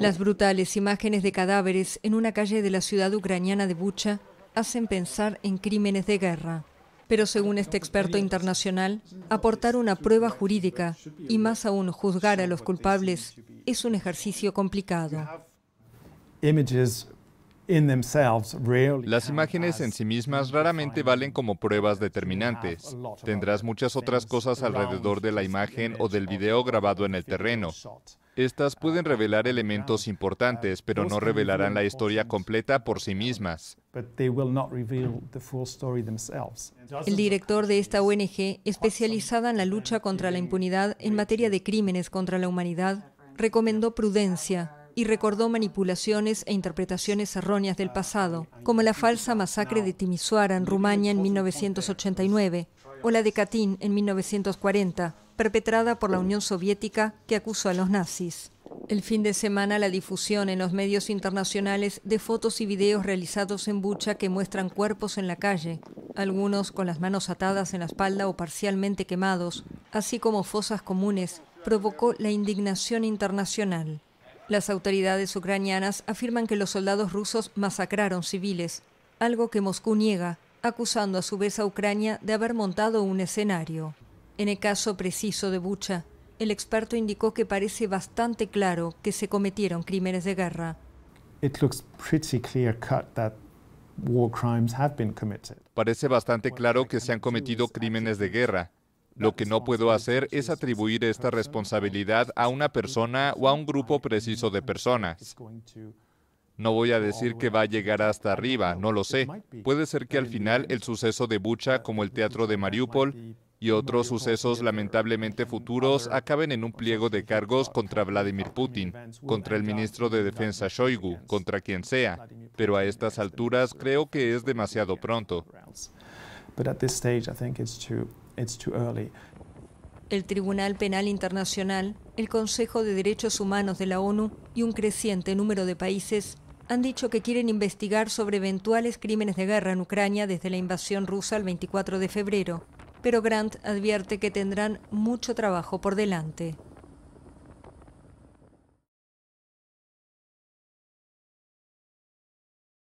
Las brutales imágenes de cadáveres en una calle de la ciudad ucraniana de Bucha hacen pensar en crímenes de guerra. Pero según este experto internacional, aportar una prueba jurídica y más aún juzgar a los culpables es un ejercicio complicado. Las imágenes en sí mismas raramente valen como pruebas determinantes. Tendrás muchas otras cosas alrededor de la imagen o del video grabado en el terreno. Estas pueden revelar elementos importantes, pero no revelarán la historia completa por sí mismas. El director de esta ONG, especializada en la lucha contra la impunidad en materia de crímenes contra la humanidad, recomendó prudencia y recordó manipulaciones e interpretaciones erróneas del pasado, como la falsa masacre de Timisoara en Rumania en 1989 o la de Katín en 1940 perpetrada por la Unión Soviética que acusó a los nazis. El fin de semana la difusión en los medios internacionales de fotos y videos realizados en Bucha que muestran cuerpos en la calle, algunos con las manos atadas en la espalda o parcialmente quemados, así como fosas comunes, provocó la indignación internacional. Las autoridades ucranianas afirman que los soldados rusos masacraron civiles, algo que Moscú niega, acusando a su vez a Ucrania de haber montado un escenario. En el caso preciso de Bucha, el experto indicó que parece bastante claro que se cometieron crímenes de guerra. Parece bastante claro que se han cometido crímenes de guerra. Lo que no puedo hacer es atribuir esta responsabilidad a una persona o a un grupo preciso de personas. No voy a decir que va a llegar hasta arriba, no lo sé. Puede ser que al final el suceso de Bucha, como el teatro de Mariupol, y otros sucesos lamentablemente futuros acaben en un pliego de cargos contra Vladimir Putin, contra el ministro de Defensa Shoigu, contra quien sea, pero a estas alturas creo que es demasiado pronto. El Tribunal Penal Internacional, el Consejo de Derechos Humanos de la ONU y un creciente número de países han dicho que quieren investigar sobre eventuales crímenes de guerra en Ucrania desde la invasión rusa el 24 de febrero pero Grant advierte que tendrán mucho trabajo por delante.